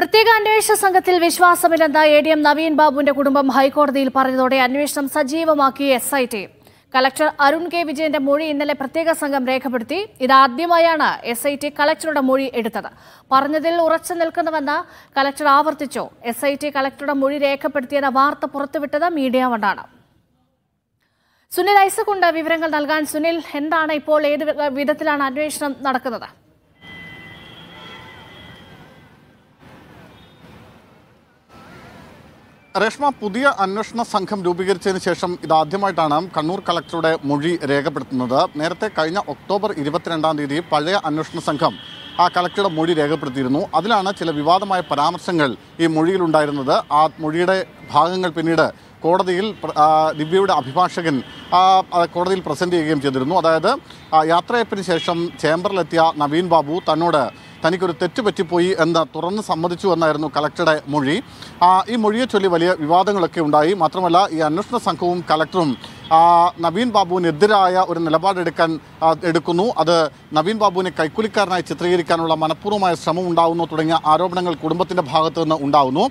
പ്രത്യേക അന്വേഷണ സംഘത്തിൽ വിശ്വാസമില്ലെന്ന എ ഡി എം നവീൻ ബാബുവിന്റെ കുടുംബം ഹൈക്കോടതിയിൽ പറഞ്ഞതോടെ അന്വേഷണം സജീവമാക്കി S I T collector Arun K വിജയന്റെ മൊഴി ഇന്നലെ പ്രത്യേക സംഘം രേഖപ്പെടുത്തി ഇതാദ്യമായാണ് എസ് ഐ ടി കളക്ടറുടെ മൊഴി എടുത്തത് പറഞ്ഞതിൽ ഉറച്ചു നിൽക്കുന്നുവെന്ന് കളക്ടർ ആവർത്തിച്ചു എസ് ഐ ടി കളക്ടറുടെ മൊഴി രേഖപ്പെടുത്തിയെന്ന വാർത്ത പുറത്തുവിട്ടത് മീഡിയ കൊണ്ടാണ് സുനിൽ ഐസക്കുണ്ട് വിവരങ്ങൾ നൽകാൻ സുനിൽ എന്താണ് ഇപ്പോൾ ഏത് വിധത്തിലാണ് അന്വേഷണം നടക്കുന്നത് രേഷ്മ പുതിയ അന്വേഷണ സംഘം രൂപീകരിച്ചതിന് ശേഷം ഇതാദ്യമായിട്ടാണ് കണ്ണൂർ കളക്ടറുടെ മൊഴി രേഖപ്പെടുത്തുന്നത് നേരത്തെ കഴിഞ്ഞ ഒക്ടോബർ ഇരുപത്തിരണ്ടാം തീയതി പഴയ അന്വേഷണ സംഘം ആ കളക്ടറുടെ മൊഴി രേഖപ്പെടുത്തിയിരുന്നു അതിലാണ് ചില വിവാദമായ പരാമർശങ്ങൾ ഈ മൊഴിയിലുണ്ടായിരുന്നത് ആ മൊഴിയുടെ ഭാഗങ്ങൾ പിന്നീട് കോടതിയിൽ ദിവ്യയുടെ അഭിഭാഷകൻ കോടതിയിൽ പ്രസൻറ്റ് ചെയ്യുകയും ചെയ്തിരുന്നു അതായത് യാത്രയപ്പിന് ശേഷം ചേംബറിലെത്തിയ നവീൻ ബാബു തന്നോട് തനിക്കൊരു തെറ്റ് പറ്റിപ്പോയി എന്ന് തുറന്ന് സമ്മതിച്ചു എന്നായിരുന്നു കലക്ടറുടെ മൊഴി ഈ മൊഴിയെ ചൊല്ലി വലിയ വിവാദങ്ങളൊക്കെ ഉണ്ടായി മാത്രമല്ല ഈ അന്വേഷണ സംഘവും കളക്ടറും നവീൻ ബാബുവിനെതിരായ ഒരു നിലപാടെടുക്കാൻ എടുക്കുന്നു അത് നവീൻ ബാബുവിനെ കൈക്കൂലിക്കാരനായി ചിത്രീകരിക്കാനുള്ള മനഃപൂർവ്വമായ ശ്രമം ഉണ്ടാകുന്നു തുടങ്ങിയ ആരോപണങ്ങൾ കുടുംബത്തിൻ്റെ ഭാഗത്തു നിന്ന് ഉണ്ടാകുന്നു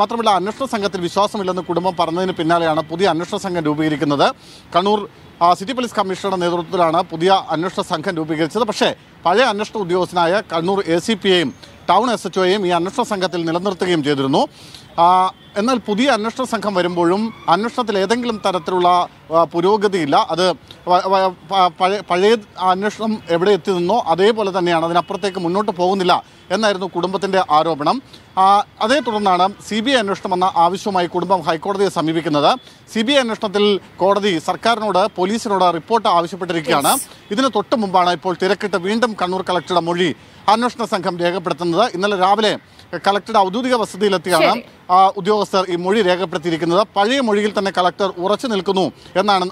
മാത്രമല്ല അന്വേഷണ സംഘത്തിൽ വിശ്വാസമില്ലെന്ന് കുടുംബം പറഞ്ഞതിന് പിന്നാലെയാണ് പുതിയ അന്വേഷണ സംഘം രൂപീകരിക്കുന്നത് കണ്ണൂർ സിറ്റി പോലീസ് കമ്മീഷണറുടെ നേതൃത്വത്തിലാണ് പുതിയ അന്വേഷണ സംഘം രൂപീകരിച്ചത് പക്ഷേ പഴയ അന്വേഷണ ഉദ്യോഗസ്ഥനായ കണ്ണൂർ എ സി പി എയും ടൗൺ എസ് എച്ച് ഈ അന്വേഷണ സംഘത്തിൽ നിലനിർത്തുകയും ചെയ്തിരുന്നു എന്നാൽ പുതിയ അന്വേഷണ സംഘം വരുമ്പോഴും അന്വേഷണത്തിൽ ഏതെങ്കിലും തരത്തിലുള്ള പുരോഗതിയില്ല അത് പഴയ പഴയ അന്വേഷണം എവിടെ എത്തി നിന്നോ അതേപോലെ തന്നെയാണ് അതിനപ്പുറത്തേക്ക് മുന്നോട്ട് പോകുന്നില്ല എന്നായിരുന്നു കുടുംബത്തിൻ്റെ ആരോപണം അതേ തുടർന്നാണ് സി ബി ഐ അന്വേഷണം എന്ന ആവശ്യവുമായി കുടുംബം ഹൈക്കോടതിയെ സമീപിക്കുന്നത് സി ബി ഐ അന്വേഷണത്തിൽ കോടതി സർക്കാരിനോട് പോലീസിനോട് റിപ്പോർട്ട് ആവശ്യപ്പെട്ടിരിക്കുകയാണ് ഇതിന് തൊട്ട് മുമ്പാണ് ഇപ്പോൾ തിരക്കിട്ട് വീണ്ടും കണ്ണൂർ കളക്ടറുടെ മൊഴി അന്വേഷണ സംഘം രേഖപ്പെടുത്തുന്നത് ഇന്നലെ രാവിലെ കളക്ടറുടെ ഔദ്യോഗിക വസതിയിലെത്തിയാണ് ഉദ്യോഗസ്ഥർ ഈ മൊഴി രേഖപ്പെടുത്തിയിരിക്കുന്നത് പഴയ മൊഴിയിൽ തന്നെ കളക്ടർ ഉറച്ചു നിൽക്കുന്നു എന്നാണ്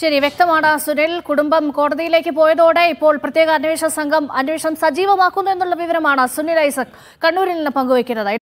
ശരി വ്യക്തമാണ് സുനിൽ കുടുംബം കോടതിയിലേക്ക് പോയതോടെ ഇപ്പോൾ പ്രത്യേക അന്വേഷണ സംഘം അന്വേഷണം സജീവമാക്കുന്നു എന്നുള്ള വിവരമാണ് സുനിൽ ഐസക് കണ്ണൂരിൽ നിന്ന് പങ്കുവയ്ക്കുന്നത്